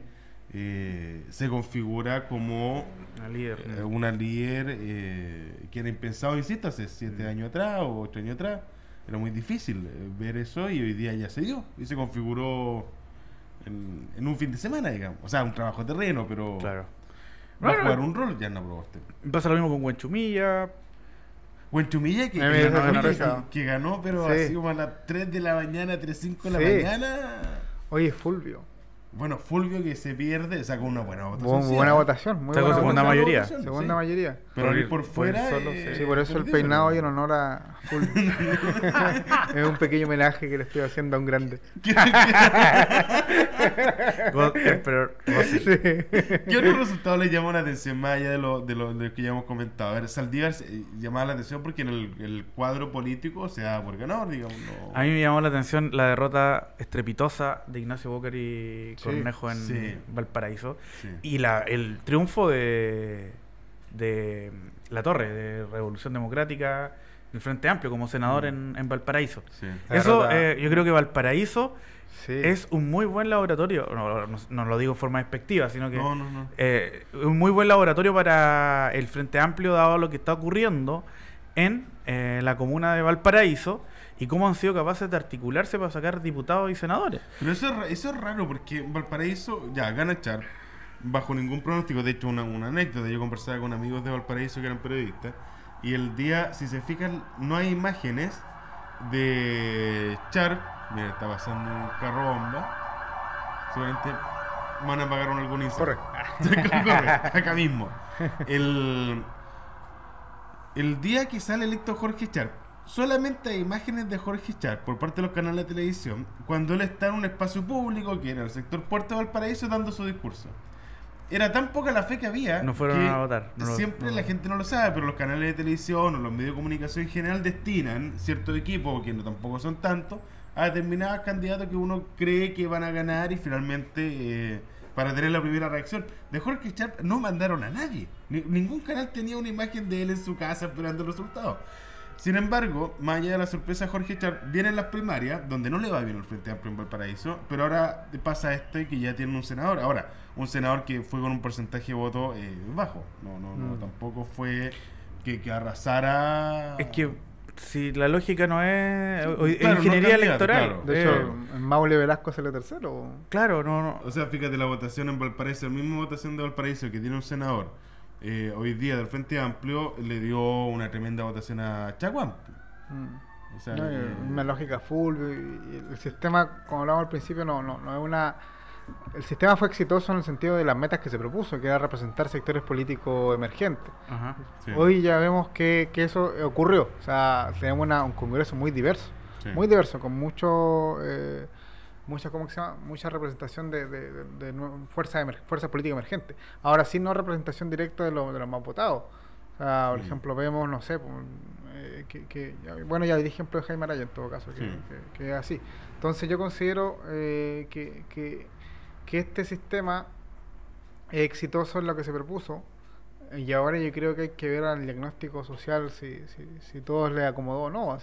eh, se configura como una líder, eh, una eh, que era impensado, insisto, hace 7 mm. años atrás o ocho años atrás era muy difícil eh, ver eso y hoy día ya se dio y se configuró en, en un fin de semana, digamos. O sea, un trabajo terreno, pero claro. va a jugar un rol ya no probaste. Pasa lo mismo con Huenchumilla. Huenchumilla que, eh, eh, ganó, pero así como a las 3 de la mañana, 3, 5 de la mañana. Oye, Fulvio. Bueno, Fulvio que se pierde sacó una buena votación. buena ¿eh? votación, segunda mayoría. segunda mayoría. Pero por, por fuera. sí, por eso el peinado hoy en honor a Fulvio. es un pequeño homenaje que le estoy haciendo a un grande. ¿Qué otro resultado le llamó la atención más allá de lo, de lo, que ya hemos comentado? A ver, Saldívar eh, llamaba la atención porque en el, cuadro político se da por ganador, digamos. A mí me llamó la atención la derrota estrepitosa de Ignacio Bócar y Cornejo en Valparaíso. Y la, el triunfo de, de mm, La Torre, de Revolución Democrática, del Frente Amplio, como senador mm. en, Valparaíso. Eso, eh, yo creo que Valparaíso es un muy buen laboratorio, no, no, lo digo en forma despectiva, sino que eh, un muy buen laboratorio para el Frente Amplio, dado lo que está ocurriendo en eh, la comuna de Valparaíso y cómo han sido capaces de articularse para sacar diputados y senadores. Pero eso es, raro, porque Valparaíso, ya, gana Char, bajo ningún pronóstico. De hecho, una, anécdota, yo conversaba con amigos de Valparaíso que eran periodistas, y el día, si se fijan, no hay imágenes de Char. Mira, está pasando un carro bomba. Seguramente van a pagar algún incendio. Corre. acá mismo. El, el día que sale electo Jorge Char Solamente hay imágenes de Jorge Char por parte de los canales de televisión cuando él está en un espacio público que era el sector Puerto Valparaíso dando su discurso. Era tan poca la fe que había. No que a siempre la gente no lo sabe, pero los canales de televisión o los medios de comunicación en general destinan cierto equipo, que no tampoco son tantos, a determinados candidatos que uno cree que van a ganar y finalmente eh, para tener la primera reacción. De Jorge Sharp no mandaron a nadie. ningún canal tenía una imagen de él en su casa esperando el resultado. Sin embargo, más allá de la sorpresa, Jorge Char viene en las primarias, donde no le va bien el Frente Amplio en Valparaíso, pero ahora pasa esto y que ya tiene un senador. Ahora, un senador que fue con un porcentaje de voto eh, bajo. No, no, mm. tampoco fue que, arrasara. Es que si la lógica no es, ingeniería electoral. De hecho, eh. Maule Velasco sale tercero. Claro, no, no. O sea, fíjate, la votación en Valparaíso, la misma votación de Valparaíso que tiene un senador eh, hoy día del Frente Amplio le dio una tremenda votación a Chaguán. Mm. Eh, una lógica full. el sistema, como hablábamos al principio, no, no, es una el sistema fue exitoso en el sentido de las metas que se propuso, que era representar sectores políticos emergentes. Hoy ya vemos que, que, eso ocurrió. O sea, tenemos un Congreso muy diverso, muy diverso, con mucho... Eh, mucha, se llama? mucha representación de, de, de, fuerza, política emergente. Ahora sí, no representación directa de, de los más votados. por mm. ejemplo, vemos, no sé, pues, eh, que, bueno, ya dirigen ejemplo de Jaime Araya en todo caso, que, es así. Entonces yo considero eh, que, este sistema es exitoso en lo que se propuso y ahora yo creo que hay que ver al diagnóstico social si, si, si todos le acomodó o no. O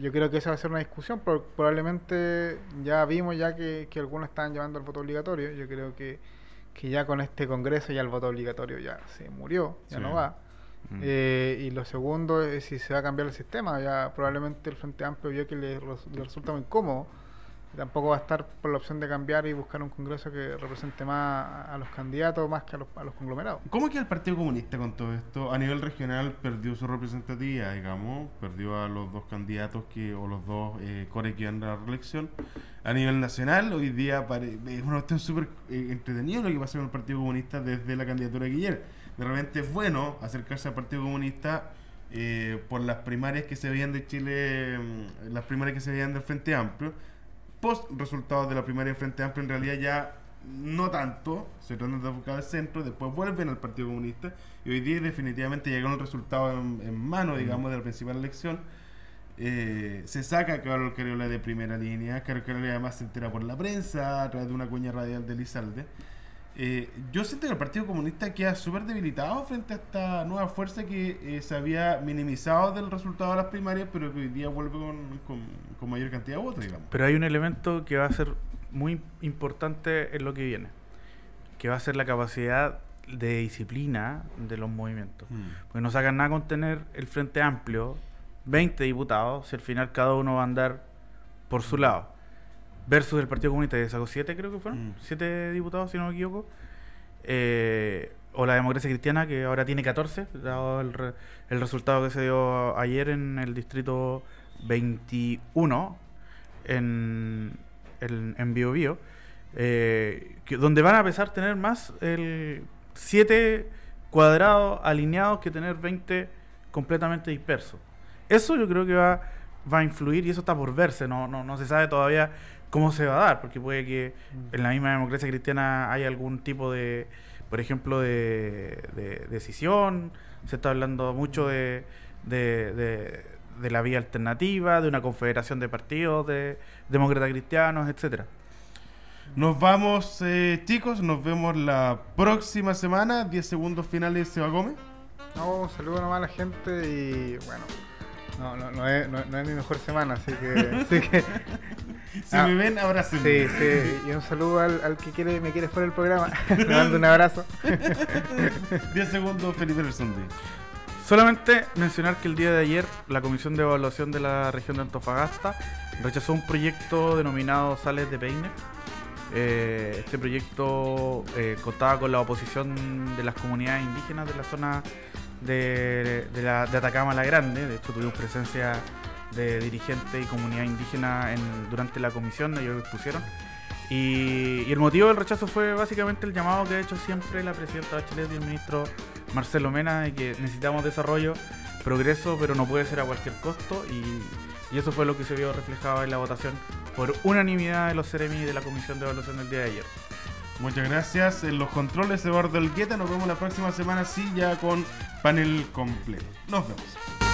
yo creo que esa va a ser una discusión, probablemente ya vimos ya que, algunos están llevando el voto obligatorio. Yo creo que, ya con este Congreso ya el voto obligatorio ya se murió, ya no va. Mm. Eh, y lo segundo es si se va a cambiar el sistema. Ya probablemente el Frente Amplio vio que le, le resulta muy cómodo Tampoco va a estar por la opción de cambiar y buscar un Congreso que represente más a los candidatos, más que a los, conglomerados. ¿Cómo es que el Partido Comunista con todo esto a nivel regional perdió su representatividad, digamos? Perdió a los dos candidatos que o los dos eh, core que iban a la reelección. A nivel nacional, hoy día es una cuestión súper entretenido eh, entretenida lo que pasa con el Partido Comunista desde la candidatura de Guillermo. De repente es bueno acercarse al Partido Comunista eh, por las primarias que se veían de Chile, mm, las primarias que se veían del Frente Amplio post resultados de la primaria Frente Amplio, en realidad ya no tanto, se tratan de enfocar al centro, después vuelven al Partido Comunista y hoy día definitivamente llegaron los resultado en, en mano, digamos, de la principal elección. Eh, se saca a Carlos Cariola de primera línea, Carlos Cariola además se entera por la prensa a través de una cuña radial de Lizalde. Eh, yo siento que el Partido Comunista queda súper debilitado frente a esta nueva fuerza que eh, se había minimizado del resultado de las primarias, pero que hoy día vuelve con, mayor cantidad de votos, Pero hay un elemento que va a ser muy importante en lo que viene, que va a ser la capacidad de disciplina de los movimientos. Mm. Porque no sacan nada con tener el Frente Amplio, 20 diputados, si al final cada uno va a andar por su lado versus el Partido Comunista que sacó siete, creo que fueron, mm. siete diputados, si no me equivoco. Eh, o la democracia cristiana, que ahora tiene 14, dado el, resultado que se dio ayer en el distrito 21, en, en, en eh, donde van a pesar tener más el 7 cuadrados alineados que tener 20 completamente dispersos. Eso yo creo que va, va a influir y eso está por verse, no, no, no se sabe todavía cómo se va a dar, porque puede que mm. en la misma democracia cristiana hay algún tipo de, por ejemplo, de, decisión, se está hablando mucho de, de, la vía alternativa, de una confederación de partidos, de demócratas cristianos, etcétera. Nos vamos, eh, chicos, nos vemos la próxima semana. 10 segundos finales, Seba Gómez. No, saludo nomás a la gente y bueno, no, no, no, es, no, mi mejor semana, así así que si ah. me ven, abrácenme. Sí, Y un saludo al, que quiere, me quiere fuera el programa. Le mando un abrazo. 10 segundos, Felipe Solamente mencionar que el día de ayer la Comisión de Evaluación de la Región de Antofagasta rechazó un proyecto denominado Sales de Peine. Eh, este proyecto eh, contaba con la oposición de las comunidades indígenas de la zona la, de Atacama la Grande. De hecho, tuvimos presencia de dirigentes y comunidad indígena en, durante la comisión, ellos expusieron. Y, y, el motivo del rechazo fue básicamente el llamado que ha hecho siempre la presidenta Bachelet y el ministro Marcelo Mena de que necesitamos desarrollo, progreso, pero no puede ser a cualquier costo. Y, eso fue lo que se vio reflejado en la votación por unanimidad de los CEREMI y de la Comisión de Evaluación del día de ayer. Muchas gracias. En los controles, Eduardo Elgueta. Nos vemos la próxima semana, sí, ya con panel completo. Nos vemos.